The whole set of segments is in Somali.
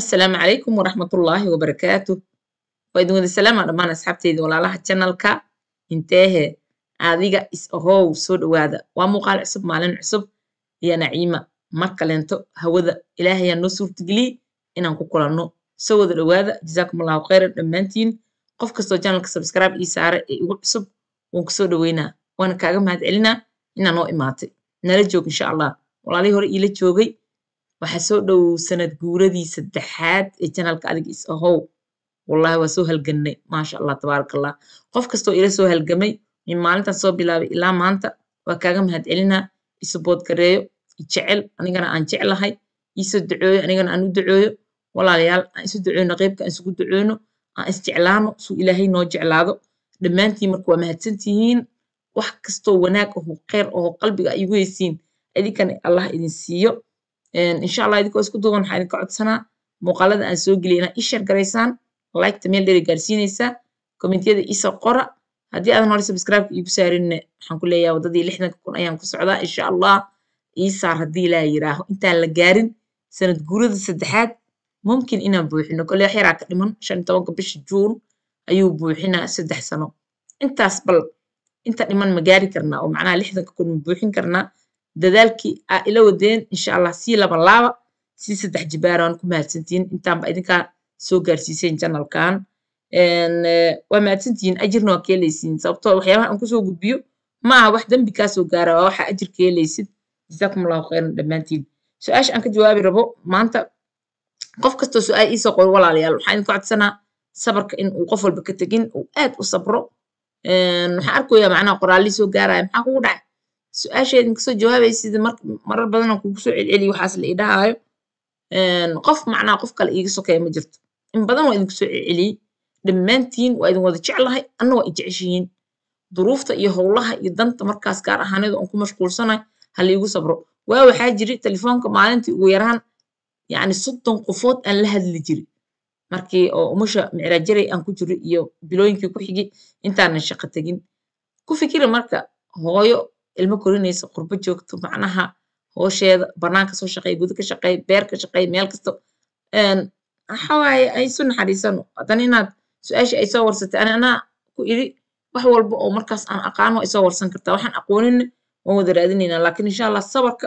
assalaamu calaykum waraxmatullaahi wabarakaatu waa idin wada salaama dhammaan asxaabteydii walaalaha janalka inteehe adiga is ahow soo dhowaada waa muuqaal cusub maalin cusub iyo naciima mar kaleento hawada ilaahayaa noo suurtageliyey inaan ku kulanno soo wada dhowaada jasaakum allahu khayran dhammaantiin qof kastoo janalka sabskribe ii saare ee igu cusub waan ku soo dhoweynaa waana kaaga mahad celinaa inaa noo imaatay nala joog insha allah walaalihii hore iila joogay waxaa soo dhowow sanad guuradii saddexaad ee janalka adigis ahow wallahi waa soo halgannay maasha allah tabaarak qof kastoo ila soo halgamay min maalintaan soo bilaabay ilaa maanta waa kaaga mahad celinaa isuboodgareeyo ijecel anigana aan jeclahay iisoo ducooyo anigana aan u ducooyo walaalayaal aan isu ducooyno qeybka aan isugu ducooyno aan isjeclaano suu ilaahay noo jeclaado dhammaantiin marka waa mahadsantihiin wax kastoo wanaag ahoo kheyr ahoo qalbiga ay ugu heysiin adinkana allah idin siiyo insha allah idinkoo isku duuban waxaa idinka codsanaa muuqaalada aan soo geliyay inaa ii sheer garaysaan liketa meel dheer gaarsiinaysaa kommentiyada isa qora haddii aadan hore sabscribeka iigu saarinne waxaan ku leeyahay waddadii lixdanka kun ayaan ku socdaa insha allah ii haddii ilaa yidhaaho intaan la gaarin sanad guurada saddexaad mumkin inaan buuxino kolle wax yaraa ka dhiman shan iyo tobanka bisha juun ayuu buuxinaa saddex sano intaas bal inta dhiman ma gaari karnaa oo macnaha lixdanka kun ma buuxin karnaa dadaalkii aa ila wadeen insha allah sii labalaaba sii saddex jibaar waan ku mahadsantihiin intaan baa idinkaa soo gaarsiiseen janalkan waa mahadsantihiin ajirna waa ka helaysiin sababtoo ah waxyaabaha aan kusoo gudbiyo ma aha wax dembi kaa soo gaara waa waxa ajir ka helaysid jasaakum khayran dhammaantiin su-aasha aan ka jawaabi rabo maanta qof kastoo su-aal iisoo qoro walaalayaal waxaan idinku codsanaa sabarka in uu qof walba ka tegin uu aad u sabro waxaan arkayaa macnaha qoraallii soo gaaraya maxaa kugu dhacay su-aasheedin kasoo jawaabeysa sida marar badan aan kugu soo celceliyo waxaas la idhahaayo qof macnaha qof kale iiga sokeeya ma jirto in badan waa idinku soo celceliyey dhammaantiin waa idin wada jeclahay anna waa i jeceshihiin duruufta iyo howlaha iyo danta markaas gaar ahaaneed aan ku mashquulsanahay ha laigu sabro waa waxaa jiri telefoonka maalintii ugu yaraan yacni soddon qofood aan la hadli jiri markii oo umusha micraajaray aan ku jiro iyo bilooyinkii ku xigay intaanan shaqo tegin ku fikiri marka hooyo ilmo korinaysa qurbo joogto macnaha hoosheeda banaanka soo shaqey guda ka shaqey beer ka shaqey meel kasto waxawaaye isu naxariisano haddana inaad su-aasha ay soo warsatay ani ku iri wax walba oo markaas aan aqaano ay soo warsan kartaa waxaan aqoonina waan wada raadinaynaa laakiin insha allah sabarka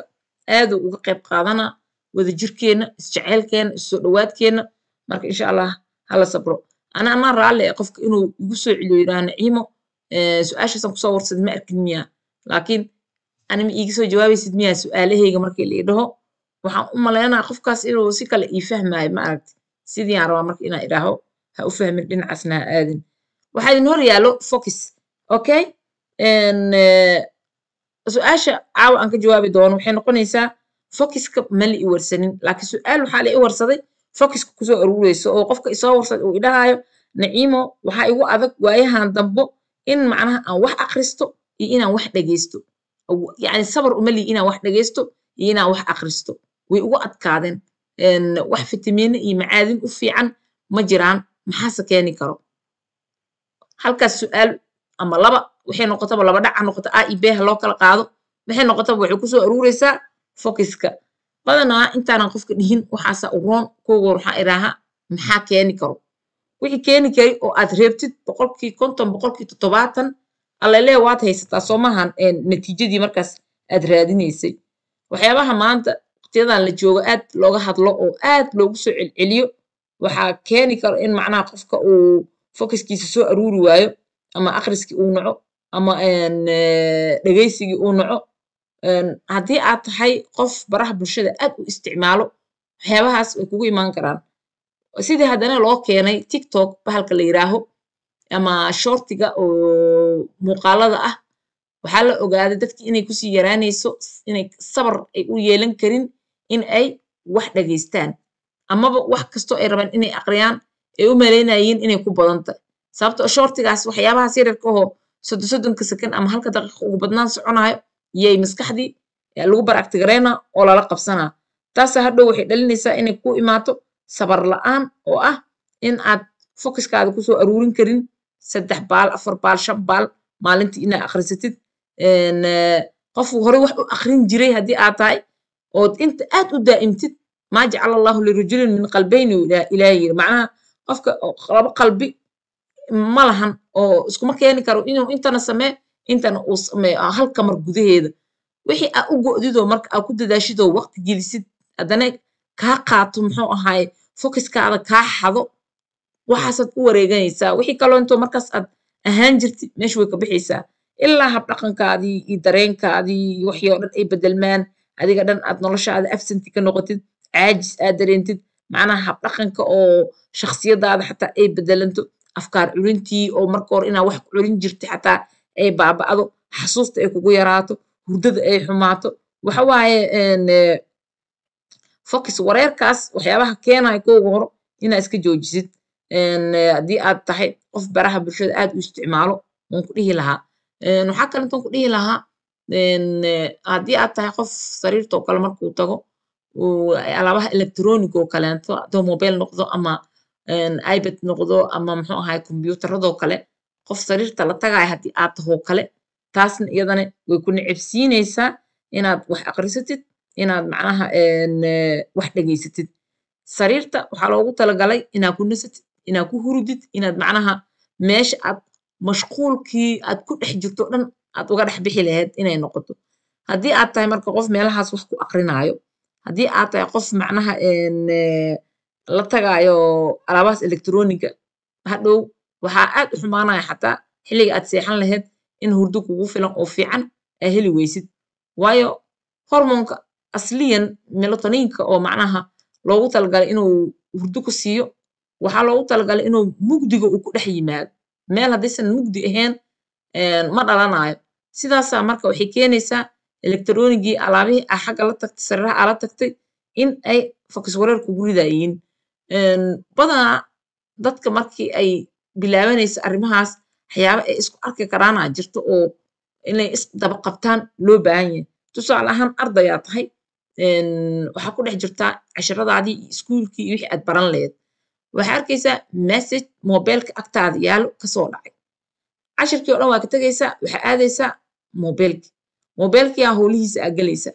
aaduu uga qayb qaadanaa wada jirkeena isjaceylkeena issoo dhawaadkeena marka insha allah hala sabro ana raalli ee ah, qofka inuu igu soo celiyo yidhaah naciimo su-aashaasaan kusoo warsaday ma arkin miyaa laakiin anima iigasoo jawaabaysid miyaa su-aalahayga markii la ii dhaho waxaan u malaynaa qofkaas inuu si kale ii fahmaayo ma aragti sidiiaan rabaa marka inaan idhaaho ha u fahmin dhinacaasna ha aadin waxaa idin hor yaalo focus okay eh, su-aasha caawa aan ka jawaabi doono waxay noqonaysaa focuska mala i warsanin laakiin su-aal waxaa la i warsaday focuska kusoo aruureyso oo qofka isoo warsaday uu idhahaayo naciimo waxaa igu adag waayahan dambo in macnaha aan wax akhristo iyo inaan wax dhagaysto yani sabar uma lihi inaan wax dhagaysto iyo inaan wax akhristo way ugu adkaadeen wax fitimiino iyo macaadin u fiican ma jiraan maxaase keeni karo halkaas su-aal ama laba waxay noqotaba laba dhac ha a iyo bee loo kala qaado waxay noqotaba waxay kusoo aruureysaa fokiska badanaa intaanan qofka dhihin waxaasa uroon kogoor waxaa idhaaha maxaa keeni karo wixii keeni karay oo aad reebtid boqolkii konton boqolkii toddobaatan allelee waad haysataa soo maahan natiijadii markaas aad raadinaysay waxyaabaha maanta waqtiyadan la joogo aad looga hadlo oo aad loogu soo celceliyo waxaa keeni karo in macnaha qofka uu focuskiisa soo aruuri waayo ama akhriskii uu naco ama dhegaysigii uu naco haddii aad tahay qof baraha bulshada aad u isticmaalo waxyaabahaas way kugu imaan karaan sidii haddana loo keenay tiktok bahalka la yiraaho ama shortiga oo muuqaalada ah waxaa la ogaaday dadkii inay kusii yaraanayso inay sabar ay u yeelan karin in ay wax dhageystaan amaba wax kastoo ay rabaan inay aqriyaan ay u malaynayiin inay ku badantay sababtoo ah shortigaas waxyaabahaas yararka ahoo soddon soddonka sakan ama halka daqiiqa ugu badnaan soconayo yay maskaxdii lagu baractigareyna oo lala qabsanaa taasa hadhow waxay dhalinaysaa inay ku imaato sabar la-aan oo ah in aad fokiskaada kusoo aruurin karin saddex baal afar baal shan baal maalintii inaa akhrisatid eh, qofu hore wax u akhrin jiray haddii aad tahay ood inta aad u daa'imtid maa jacala allahu lirajulin min qalbayni ilaah yiri macnaha qofka laba qalbi ma lahan oo iskuma keeni karo inuu intana samee intana uu samee ah, hal kamar gudaheeda wixii aa u go'didoo marka aa ku dadaashidoo waqti gelisid haddana kaa qaato muxuu ahaaye focuskaada kaa xado waxaasaad u wareeganaysaa wixii kaloo markaas aad ahaan jirti meesha way ka bixaysaa ilaa habdhaqankaadii iyo dareenkaadii iyo waxii oo dhan ay bedelmaan adiga dhan aad noloshaada absenti ka noqotid caajis aad dareentid macnaha habdhaqanka oo shakhsiyadaada xataa ay bedelanto afkaar culintii oo marka hore inaa wax ku culin jirta xataa ay baaba'do xasuusta ay kugu yaraato hurdada ay xumaato waxa waaye e, focus wareerkaas waxyaabaha keenaya kooga horo inaa iska joojisid Eh, haddii aad tahay qof baraha bulshada aad u isticmaalo waan ku dhihi lahaa waxaa kalintan ku dhihi lahaa eh, haddii aad tahay qof sariirta oo kale markuu tago alaabaha electronic oo kaleento haduu mobile noqdo ama ibad noqdo ama muxuu ahaay combyuutaradoo kale qof sariirta la tagaaya haddii aad tahoo kale taasna iyadana way ku necabsiinaysaa inaad wax aqrisatid inaad macnaha eh, wax dhegaysatid sariirta waxaa loogu talagalay inaa ku nasatid inaad ku hurudid inaad macnaha meesha aad mashquulkii aad ku dhex jirto dhan aad uga dhex bixi lahayd inay noqoto haddii aad tahay marka qof meelahaas wax ku akrinaayo haddii aad tahay qof macnaha la tagaayo alaabahaas elektroniga hadhow waxaa aad u xumaanaya xataa xilliga aad seexan lahayd in hurdo kugu filan oo fiican aad heli weysid waayo hormoonka asliyan melatoninka oo macnaha loogu talagalay inuu hurdo ku siiyo waxaa loogu talagalay inuu mugdiga uu ku dhex yimaado meel haddaysan mugdi ahayn ma dhalanayo sidaasaa marka waxay keenaysaa elektaroonigii alaabihii a ah, xagga la tagtay sariiraha ala tagtay in ay fokus wareer kugu ridayiin badanaa dadka markii ay bilaabanaysa arrimahaas waxyaaba ay isku arki karaanaa jirto oo inay isdaba qabtaan loo baahan yahay tusaale ahaan ardayaa tahay waxaa ku dhex jirtaa cashiradaadii iyo iskuulkii wixii aad baran laheed waxaa arkaysaa message mobilka agtaada yaalo kasoo dhacay cashirkii o dhan waa ka tegaysaa waxaa aadaysaa mobilkii mobilkiyaa hoolihiisa aa gelaysaa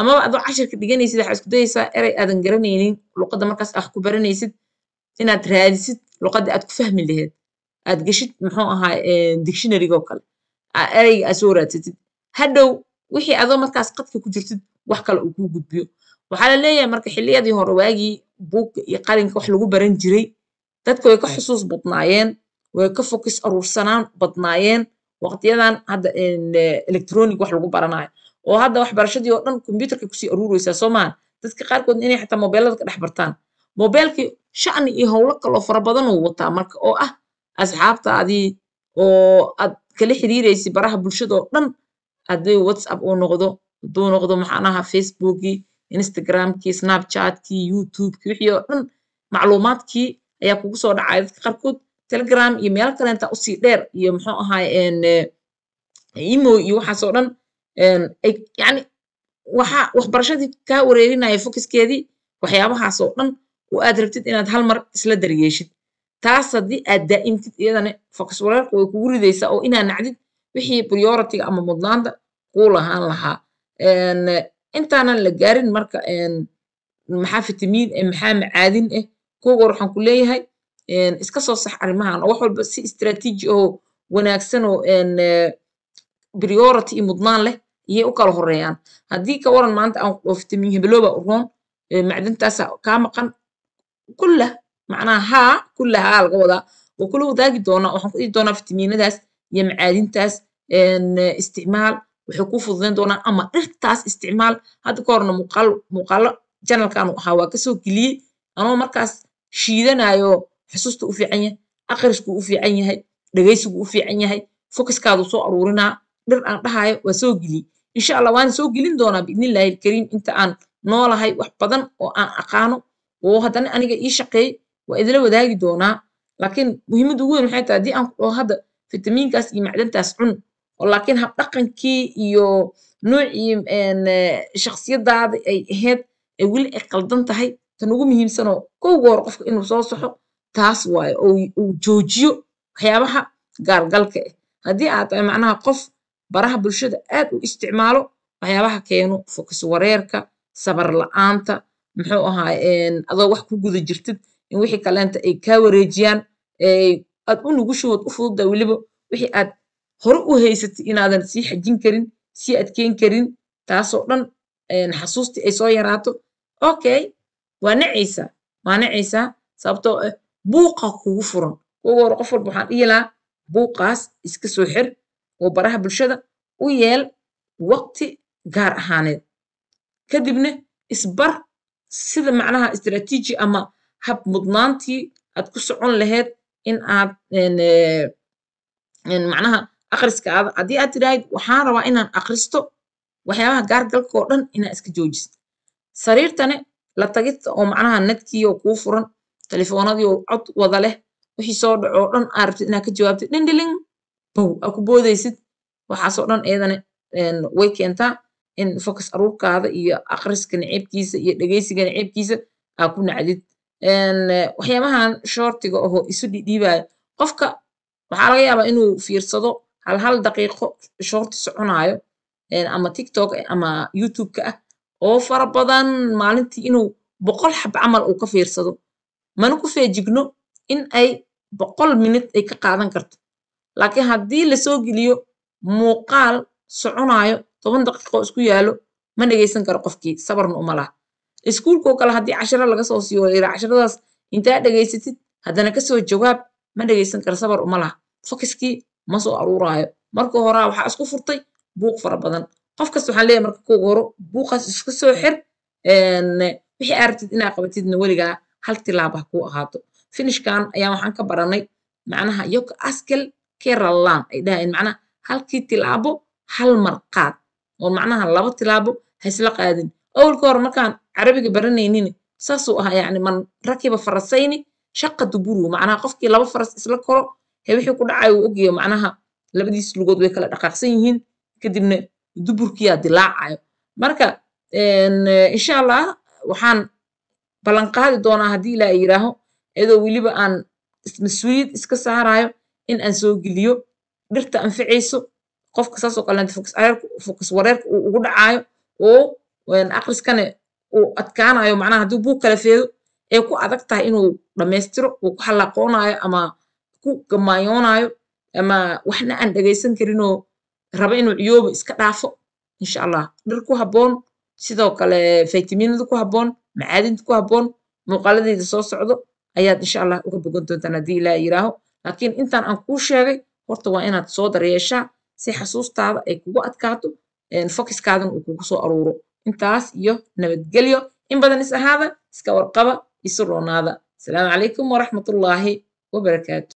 amaba adoo cashirka dhiganaysid waxaa isku dayaysaa erey aadan garanaynin luqadda markaas ah ku baranaysid inaad raadisid luqadda aad ku fahmi laheed aad geshid muxuu ahaa dictionarygo kale ereyga aad soo raadsatid hadhow wixii adoo markaas qadka ku jirtid wax kale uu kuu gudbiyo waxaa la leeyahay marka xilliyadii hore waagii buug iyo qalinka wax lagu baran jiray dadka way ka mm. xusuus badnaayeen way ka fokis aruursanaan badnaayeen waqtiyadan hadda eh, electronic wax lagu baranayo oo hadda waxbarashadii oo dhan combyuterka kusii aruureysaa soo dadka qaarkood inay xataa mobeelada ka dhex bartaan mobeelkii shacni iyo howlo kaloo fara badan uu wataa marka oo ah asxaabtaadii oo aad kala xiriiraysid baraha bulshada oo dhan haddii whatsapp uu noqdo hadduu noqdo maxaanaha facebookii instagramkii snapchatkii youtubekii wixii oo dhan macluumaadkii ayaa kugu soo dhacaya dadka qaarkood telegram iyo meel kaleentaa usii dheer iyo muxuu ahaay imo eh, iyo waxaasoo dhan yani waxa waxbarashadii kaa wareerinaya fokiskeedii waxyaabahaasoo dhan oo aad rabtid inaad hal mar isla daryeeshid taas haddii aad daa'imtid iyadana fokus wareerka way kugu ridaysaa oo inaa nacdid wixii prioritiga ama mudnaanta kuu lahaan lahaa intaanan la gaarin marka maxaa fitamiin maxaa macaadin ah eh, kuwagoor waxaan ku leeyahay iska soo sax arrimahan oo wax walba si istraatiiji oo wanaagsan oo eh, priority mudnaan leh iyay u kala horeeyaan haddii ka waran maanta oo fitamiin hebelooba uroon macdintaasa ah kaa maqan kulla macnaha haa kulla haa laga wadaa oo kula wadaagi doonaa waxaan ku dhihi doonaa fitamiinadaas iyo macaadintaas eh, isticmaal wuxuu ku fududayn doonaa ama dhirtaas isticmaal hadda ka horna muuqaal muuqaalo janalkaanu ahaa waa kasoo geliyey anoo markaas shiidanayo xusuusta u fiican yahay aqriskuu u fiican yahay dhegaysiguu u fiican yahay fokaskaaduu soo aruurinaa dhir aan dhahayo waa soo geliyey insha allah waana soo gelin doonaa biidnillahi alkariim inta aan noolahay wax badan oo aan aqaano oo haddana aniga ii shaqeey waa idila wadaagi doonaa laakiin muhiimada ugu weyn maxay tahay haddii aan ku dhaho hadda fitamiinkaas iyo macdantaas cun laakiin dhaqankii iyo noocii e, shaksiyadaada ay ahayd ay weli ay qaldan tahay tan ugu muhiimsanoo kow goor qofka inuu soo soxo taas waayo uu joojiyo waxyaabaha gaargalka ah eh. haddii aad tahay macnaha qof baraha bulshada aad u isticmaalo waxyaabaha keeno fokus wareerka sabar la-aanta muxuu ahaa adoo wax ku guda jirtid in wixii kaleenta ay kaa wareejiyaan aad u nugushoood u fududa weliba wixii aad hore u haysatid inaadan sii xajin karin sii adkeyn karin taasoo dhan xasuusti ay soo yaraato okay waa nacaysaa waa nacaysaa sababtoo ah buuqa kugu furan kuwa hore qof walba waxaan dhihi buuqaas iska soo xir oo baraha bulshada u yeel waqti gaar ahaaneed kadibna isbar sida macnaha istraatiiji ama hab mudnaantii aad ku socon laheyd in aad macnaha akhriskaada haddii aad tiraahid waxaan rabaa inaan akhristo waxyaabaha gaargalka oo dhan inaa iska joojiso sariirtane la tagista oo macnaha nadkii kuu furan telefoonadii oo cod wada leh wixii soo dhaco oo dhan aad rabtid inaad ka jawaabtid dhindhiling bow aa ku boodaysid waxaasoo dhan eedana way keentaa in focus aruurkaada iyo akhriska naciibkiisa iyo dhegeysiga naciibkiisa aa ku nacdid waxyaabahan shortiga oho isu dhidhiibaya qofka waxaa laga yaabaa inuu fiirsado hal hal daqiiqo shorts soconayo ama tiktok ama youtubeka ah oo fara badan maalintii inuu boqol xab camal uu ka fiirsado mana ku feejigno in ay boqol minut ay ka qaadan karto laakiin haddii lasoo geliyo muuqaal soconayo toban daqiiqo isku yaalo ma dhegaysan karo qofkii sabarna uma laha iskuulkoo kale haddii cashiro laga soo siiyo yira casharadaas intaa dhegaysatid haddana kasoo jawaab ma dhegaysan karo sabar uma laha fokiskii ma soo aruuraayo marka horaa waxaa isku furtay buuq fara badan qof kasta waxaan leeyahay marka kuuga horo buuqaas iska soo xir wixii arabtid inaa qabatidna weligaa hal tilaaba ah ha kuu ahaato finishkan ayaa waxaan ka baranay macnaha yoka askel keralan ay dhahayeen macnaha halkii tilaabo hal mar qaad oo macnaha laba tilaabo ha qaadin awalka hore markaan carabiga baranaynin saasuu ahaa yacni man rakiba farasayni shaqa duburu macnaha qofkii laba faras isla koro he wixii ku dhacay uu ogayo macnaha labadiis lugood way kala dhaqaaqsan yihiin kadibna duburkiyaa dilaacayo marka insha allah waxaan ballanqaadi doonaa haddii ilaa yidhaaho iyadoo weliba aan mas-uuliyaed iska saarayo in aan soo geliyo dhirta anficayso qofka saasoo kaleenta fokus wareerka uu ugu dhacaayo oo akhriskane uu adkaanayo macnaha haddii buu kala feedo ee ku adag tahay inuu dhammaystiro uu ku xalaaqoonayo ama ku gamayoonaayo ama waxna aan dhagaysan karinoo raba inuu ciyoobo iska dhaafo insha allah dhir ku habboon sidoo kale faytaminada ku habboon macaadinta ku habboon muuqaaladayda soo socdo ayaad insha allah uga bogan doontaan haddii ilaa yiraaho laakiin intaan aan kuu sheegay horta waa inaad soo daryeeshaa si xasuustaada ay kugu adkaato fokiskaadana uu kugu soo aruuro intaas iyo nabadgelyo in badan is ahaada iska warqaba isu roonaada asalaamu calaykum waraxmatullaahi wabarakaatu